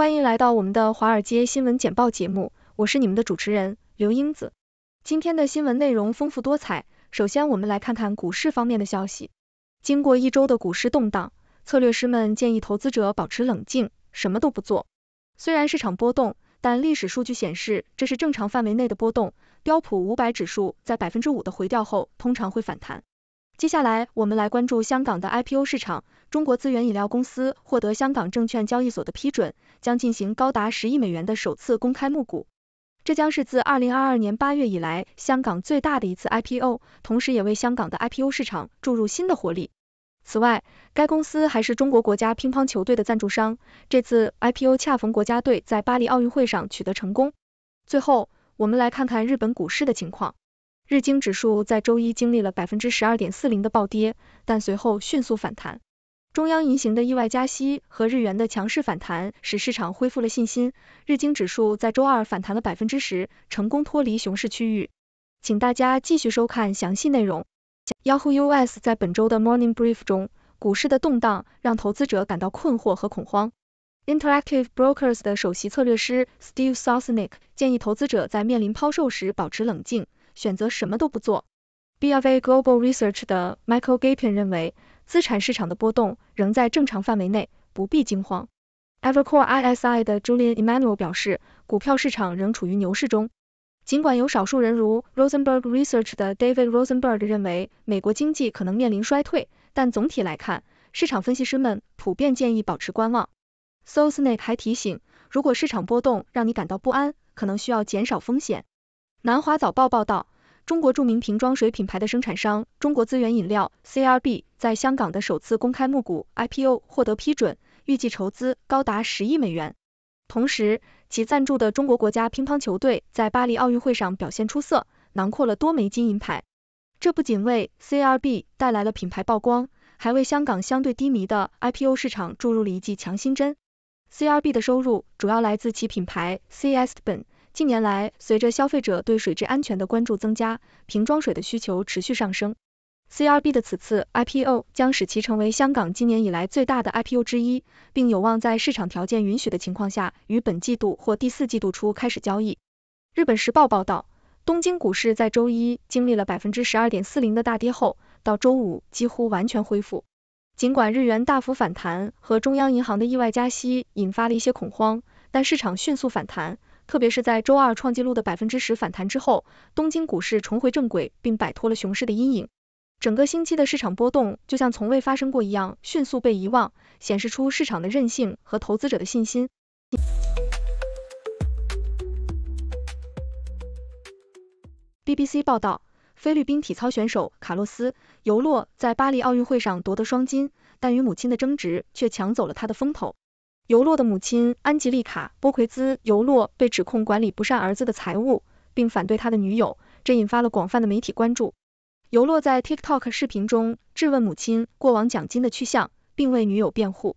欢迎来到我们的《华尔街新闻简报》节目，我是你们的主持人刘英子。今天的新闻内容丰富多彩。首先，我们来看看股市方面的消息。经过一周的股市动荡，策略师们建议投资者保持冷静，什么都不做。虽然市场波动，但历史数据显示这是正常范围内的波动。标普五百指数在百分之五的回调后，通常会反弹。接下来我们来关注香港的 IPO 市场，中国资源饮料公司获得香港证券交易所的批准，将进行高达十亿美元的首次公开募股，这将是自二零二二年八月以来香港最大的一次 IPO，同时也为香港的 IPO 市场注入新的活力。此外，该公司还是中国国家乒乓球队的赞助商，这次 IPO 恰逢国家队在巴黎奥运会上取得成功。最后，我们来看看日本股市的情况。日经指数在周一经历了百分之十二点四零的暴跌，但随后迅速反弹。中央银行的意外加息和日元的强势反弹使市场恢复了信心。日经指数在周二反弹了百分之十，成功脱离熊市区域。请大家继续收看详细内容。Yahoo US 在本周的 Morning Brief 中，股市的动荡让投资者感到困惑和恐慌。Interactive Brokers 的首席策略师 Steve Sosnick 建议投资者在面临抛售时保持冷静。选择什么都不做。BofA Global Research 的 Michael g a p i n 认为，资产市场的波动仍在正常范围内，不必惊慌。Evercore ISI 的 Julian Emmanuel 表示，股票市场仍处于牛市中。尽管有少数人如 Rosenberg Research 的 David Rosenberg 认为美国经济可能面临衰退，但总体来看，市场分析师们普遍建议保持观望。s o s n a k e 还提醒，如果市场波动让你感到不安，可能需要减少风险。南华早报报道。中国著名瓶装水品牌的生产商中国资源饮料 （CRB） 在香港的首次公开募股 （IPO） 获得批准，预计筹资高达十亿美元。同时，其赞助的中国国家乒乓球队在巴黎奥运会上表现出色，囊括了多枚金银牌。这不仅为 CRB 带来了品牌曝光，还为香港相对低迷的 IPO 市场注入了一剂强心针。CRB 的收入主要来自其品牌 CS 本。近年来，随着消费者对水质安全的关注增加，瓶装水的需求持续上升。CRB 的此次 IPO 将使其成为香港今年以来最大的 IPO 之一，并有望在市场条件允许的情况下，于本季度或第四季度初开始交易。日本时报报道，东京股市在周一经历了百分之十二点四零的大跌后，到周五几乎完全恢复。尽管日元大幅反弹和中央银行的意外加息引发了一些恐慌，但市场迅速反弹。特别是在周二创纪录的百分之十反弹之后，东京股市重回正轨，并摆脱了熊市的阴影。整个星期的市场波动就像从未发生过一样，迅速被遗忘，显示出市场的韧性和投资者的信心。BBC 报道，菲律宾体操选手卡洛斯·尤洛在巴黎奥运会上夺得双金，但与母亲的争执却抢走了他的风头。尤洛的母亲安吉丽卡·波奎兹，尤洛被指控管理不善儿子的财务，并反对他的女友，这引发了广泛的媒体关注。尤洛在 TikTok 视频中质问母亲过往奖金的去向，并为女友辩护。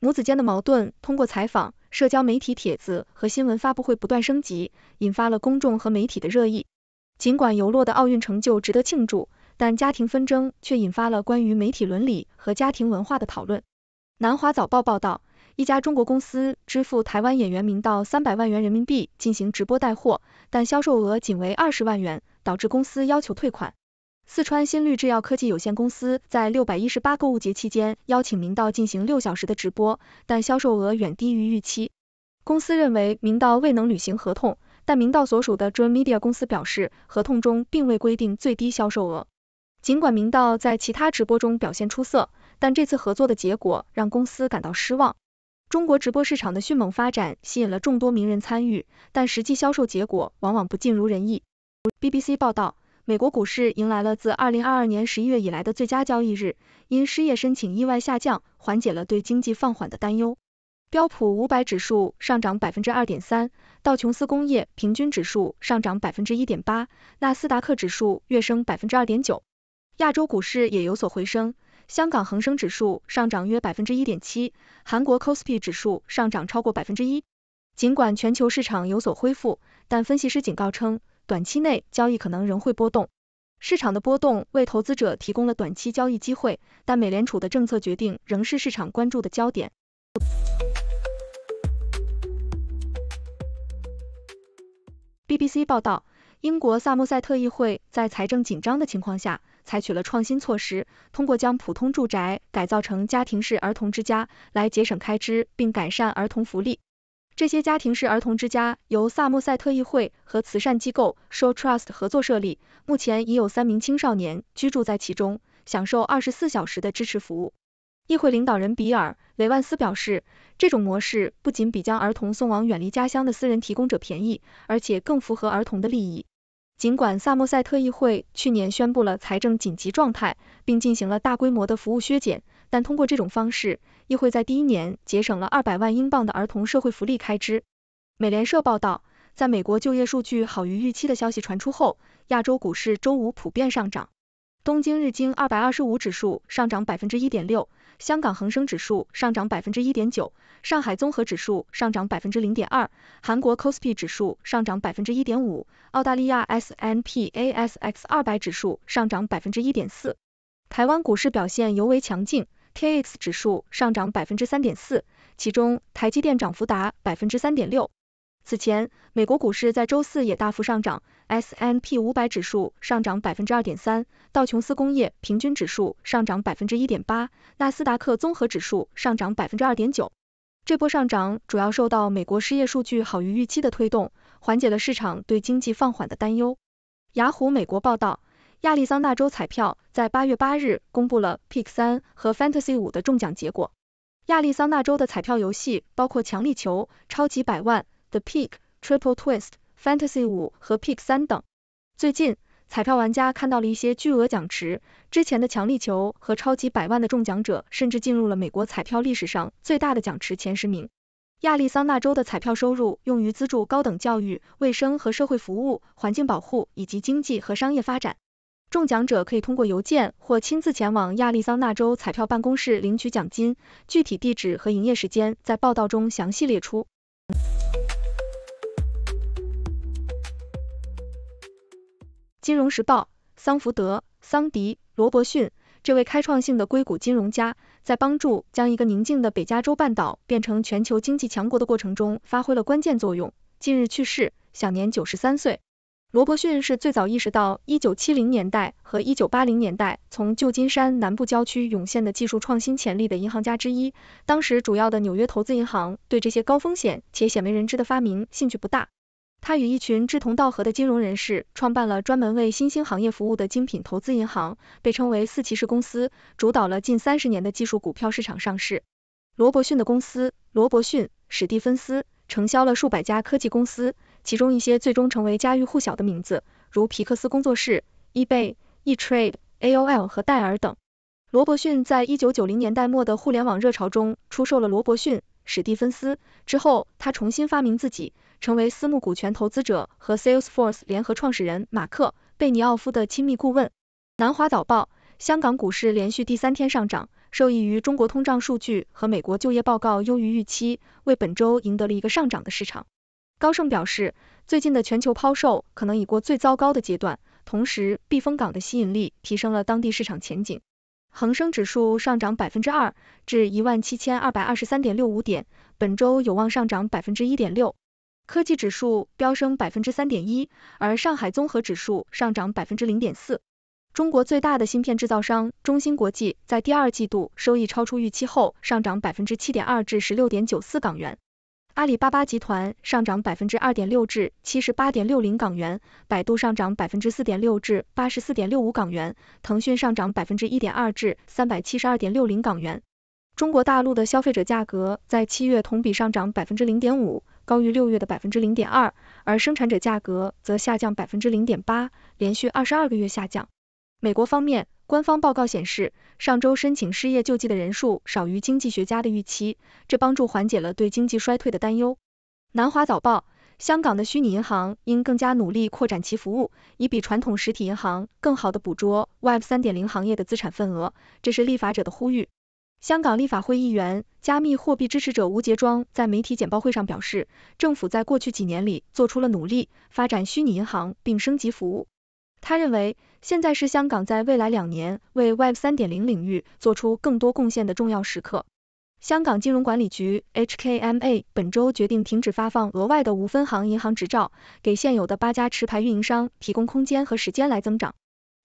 母子间的矛盾通过采访、社交媒体帖子和新闻发布会不断升级，引发了公众和媒体的热议。尽管尤洛的奥运成就值得庆祝，但家庭纷争却引发了关于媒体伦理和家庭文化的讨论。南华早报报道。一家中国公司支付台湾演员明道三百万元人民币进行直播带货，但销售额仅为二十万元，导致公司要求退款。四川新绿制药科技有限公司在六百一十八购物节期间邀请明道进行六小时的直播，但销售额远低于预期。公司认为明道未能履行合同，但明道所属的 Dream Media 公司表示，合同中并未规定最低销售额。尽管明道在其他直播中表现出色，但这次合作的结果让公司感到失望。中国直播市场的迅猛发展吸引了众多名人参与，但实际销售结果往往不尽如人意。BBC 报道，美国股市迎来了自2022年11月以来的最佳交易日，因失业申请意外下降，缓解了对经济放缓的担忧。标普五百指数上涨百分之二点三，道琼斯工业平均指数上涨百分之一点八，纳斯达克指数跃升百分之二点九，亚洲股市也有所回升。香港恒生指数上涨约百分之一点七，韩国 c o s p i 指数上涨超过百分之一。尽管全球市场有所恢复，但分析师警告称，短期内交易可能仍会波动。市场的波动为投资者提供了短期交易机会，但美联储的政策决定仍是市场关注的焦点。BBC 报道，英国萨默塞特议会在财政紧张的情况下。采取了创新措施，通过将普通住宅改造成家庭式儿童之家来节省开支并改善儿童福利。这些家庭式儿童之家由萨默塞特议会和慈善机构 Show Trust 合作设立，目前已有三名青少年居住在其中，享受二十四小时的支持服务。议会领导人比尔·雷万斯表示，这种模式不仅比将儿童送往远离家乡的私人提供者便宜，而且更符合儿童的利益。尽管萨默塞特议会去年宣布了财政紧急状态，并进行了大规模的服务削减，但通过这种方式，议会在第一年节省了二百万英镑的儿童社会福利开支。美联社报道，在美国就业数据好于预期的消息传出后，亚洲股市周五普遍上涨，东京日经二百二十五指数上涨百分之一点六。香港恒生指数上涨百分之一点九，上海综合指数上涨百分之零点二，韩国 c o s p i 指数上涨百分之一点五，澳大利亚 S N P A S X 二百指数上涨百分之一点四。台湾股市表现尤为强劲，K X 指数上涨百分之三点四，其中台积电涨幅达百分之三点六。此前，美国股市在周四也大幅上涨。S&P 五百指数上涨百分之二点三，道琼斯工业平均指数上涨百分之一点八，纳斯达克综合指数上涨百分之二点九。这波上涨主要受到美国失业数据好于预期的推动，缓解了市场对经济放缓的担忧。雅虎美国报道，亚利桑那州彩票在八月八日公布了 Pick 三和 Fantasy 五的中奖结果。亚利桑那州的彩票游戏包括强力球、超级百万、The Pick、Triple Twist。Fantasy 五和 Pick 三等。最近，彩票玩家看到了一些巨额奖池。之前的强力球和超级百万的中奖者，甚至进入了美国彩票历史上最大的奖池前十名。亚利桑那州的彩票收入用于资助高等教育、卫生和社会服务、环境保护以及经济和商业发展。中奖者可以通过邮件或亲自前往亚利桑那州彩票办公室领取奖金，具体地址和营业时间在报道中详细列出。金融时报，桑福德、桑迪、罗伯逊，这位开创性的硅谷金融家，在帮助将一个宁静的北加州半岛变成全球经济强国的过程中发挥了关键作用。近日去世，享年九十三岁。罗伯逊是最早意识到一九七零年代和一九八零年代从旧金山南部郊区涌现的技术创新潜力的银行家之一。当时主要的纽约投资银行对这些高风险且鲜为人知的发明兴趣不大。他与一群志同道合的金融人士创办了专门为新兴行业服务的精品投资银行，被称为“四骑士”公司，主导了近三十年的技术股票市场上市。罗伯逊的公司罗伯逊史蒂芬斯承销了数百家科技公司，其中一些最终成为家喻户晓的名字，如皮克斯工作室、eBay、eTrade、AOL 和戴尔等。罗伯逊在一九九零年代末的互联网热潮中出售了罗伯逊。史蒂芬斯之后，他重新发明自己，成为私募股权投资者和 Salesforce 联合创始人马克贝尼奥夫的亲密顾问。南华早报：香港股市连续第三天上涨，受益于中国通胀数据和美国就业报告优于预期，为本周赢得了一个上涨的市场。高盛表示，最近的全球抛售可能已过最糟糕的阶段，同时避风港的吸引力提升了当地市场前景。恒生指数上涨百分之二，至一万七千二百二十三点六五点，本周有望上涨百分之一点六。科技指数飙升百分之三点一，而上海综合指数上涨百分之零点四。中国最大的芯片制造商中芯国际在第二季度收益超出预期后，上涨百分之七点二，至十六点九四港元。阿里巴巴集团上涨百分之二点六至七十八点六零港元，百度上涨百分之四点六至八十四点六五港元，腾讯上涨百分之一点二至三百七十二点六零港元。中国大陆的消费者价格在七月同比上涨百分之零点五，高于六月的百分之零点二，而生产者价格则下降百分之零点八，连续二十二个月下降。美国方面，官方报告显示，上周申请失业救济的人数少于经济学家的预期，这帮助缓解了对经济衰退的担忧。南华早报，香港的虚拟银行应更加努力扩展其服务，以比传统实体银行更好地捕捉 Web 3.0行业的资产份额，这是立法者的呼吁。香港立法会议员、加密货币支持者吴杰庄在媒体简报会上表示，政府在过去几年里做出了努力，发展虚拟银行并升级服务。他认为，现在是香港在未来两年为 Web 三点零领域做出更多贡献的重要时刻。香港金融管理局 HKMA 本周决定停止发放额外的无分行银行执照，给现有的八家持牌运营商提供空间和时间来增长。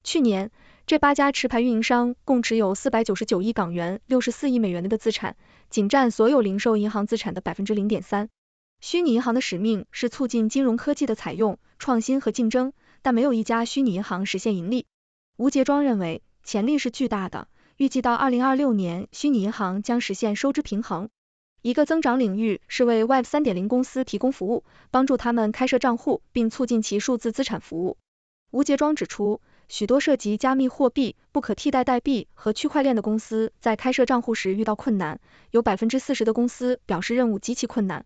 去年，这八家持牌运营商共持有四百九十九亿港元、六十四亿美元的资产，仅占所有零售银行资产的百分之零点三。虚拟银行的使命是促进金融科技的采用、创新和竞争。但没有一家虚拟银行实现盈利。吴杰庄认为，潜力是巨大的，预计到二零二六年，虚拟银行将实现收支平衡。一个增长领域是为 Web 三点零公司提供服务，帮助他们开设账户并促进其数字资产服务。吴杰庄指出，许多涉及加密货币、不可替代代币和区块链的公司在开设账户时遇到困难，有百分之四十的公司表示任务极其困难。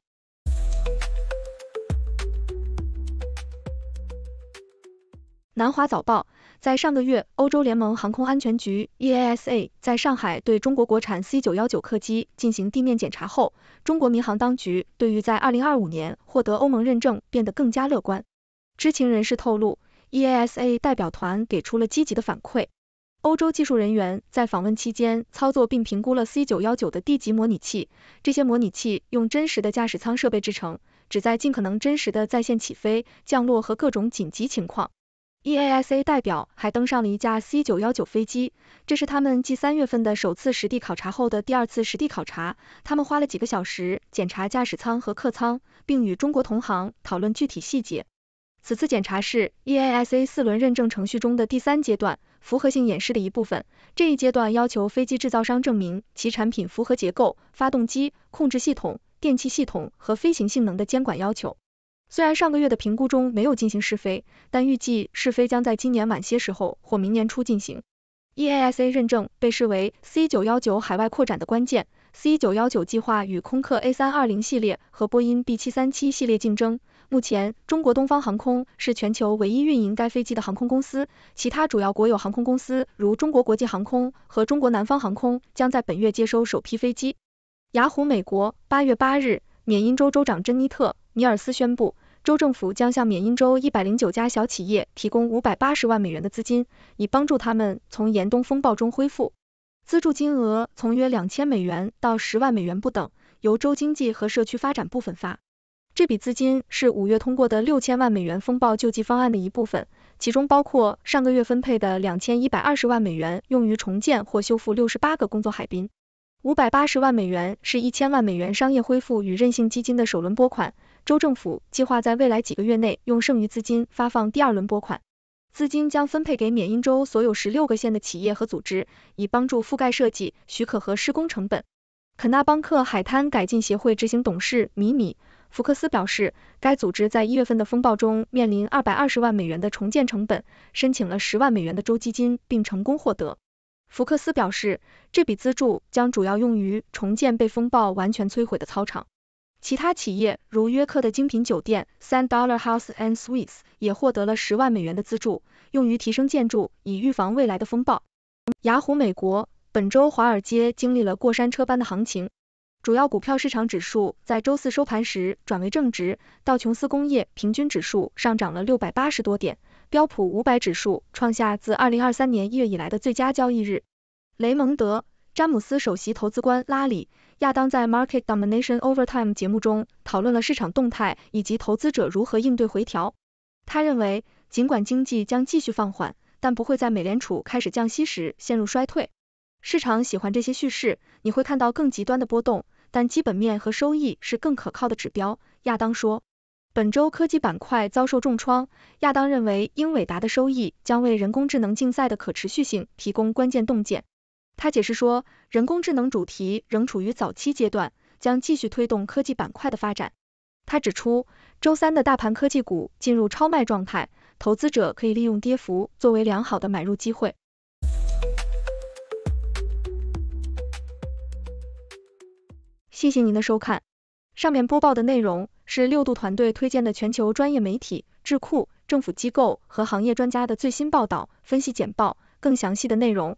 南华早报在上个月，欧洲联盟航空安全局 （EASA） 在上海对中国国产 C919 客机进行地面检查后，中国民航当局对于在2025年获得欧盟认证变得更加乐观。知情人士透露，EASA 代表团给出了积极的反馈。欧洲技术人员在访问期间操作并评估了 C919 的 D 级模拟器，这些模拟器用真实的驾驶舱设备制成，旨在尽可能真实的在线起飞、降落和各种紧急情况。EASA 代表还登上了一架 C 九幺九飞机，这是他们继三月份的首次实地考察后的第二次实地考察。他们花了几个小时检查驾驶舱和客舱，并与中国同行讨论具体细节。此次检查是 EASA 四轮认证程序中的第三阶段——符合性演示的一部分。这一阶段要求飞机制造商证明其产品符合结构、发动机、控制系统、电气系统和飞行性能的监管要求。虽然上个月的评估中没有进行试飞，但预计试飞将在今年晚些时候或明年初进行。EASA 认证被视为 C919 海外扩展的关键。C919 计划与空客 A320 系列和波音 B737 系列竞争。目前，中国东方航空是全球唯一运营该飞机的航空公司。其他主要国有航空公司，如中国国际航空和中国南方航空，将在本月接收首批飞机。雅虎美国，八月八日，缅因州州长珍妮特。尼尔斯宣布，州政府将向缅因州一百零九家小企业提供五百八十万美元的资金，以帮助他们从严冬风暴中恢复。资助金额从约两千美元到十万美元不等，由州经济和社区发展部分发。这笔资金是五月通过的六千万美元风暴救济方案的一部分，其中包括上个月分配的两千一百二十万美元，用于重建或修复六十八个工作海滨。五百八十万美元是一千万美元商业恢复与韧性基金的首轮拨款。州政府计划在未来几个月内用剩余资金发放第二轮拨款，资金将分配给缅因州所有十六个县的企业和组织，以帮助覆盖设计、许可和施工成本。肯纳邦克海滩改进协会执行董事米米·福克斯表示，该组织在一月份的风暴中面临二百二十万美元的重建成本，申请了十万美元的州基金，并成功获得。福克斯表示，这笔资助将主要用于重建被风暴完全摧毁的操场。其他企业如约克的精品酒店 Sand Dollar House and Suites 也获得了十万美元的资助，用于提升建筑以预防未来的风暴。雅虎美国本周华尔街经历了过山车般的行情，主要股票市场指数在周四收盘时转为正值，道琼斯工业平均指数上涨了六百八十多点，标普五百指数创下自二零二三年一月以来的最佳交易日。雷蒙德·詹姆斯首席投资官拉里。亚当在 Market Domination Over Time 节目中讨论了市场动态以及投资者如何应对回调。他认为，尽管经济将继续放缓，但不会在美联储开始降息时陷入衰退。市场喜欢这些叙事，你会看到更极端的波动，但基本面和收益是更可靠的指标。亚当说，本周科技板块遭受重创，亚当认为英伟达的收益将为人工智能竞赛的可持续性提供关键洞见。他解释说，人工智能主题仍处于早期阶段，将继续推动科技板块的发展。他指出，周三的大盘科技股进入超卖状态，投资者可以利用跌幅作为良好的买入机会。谢谢您的收看，上面播报的内容是六度团队推荐的全球专业媒体、智库、政府机构和行业专家的最新报道、分析简报，更详细的内容。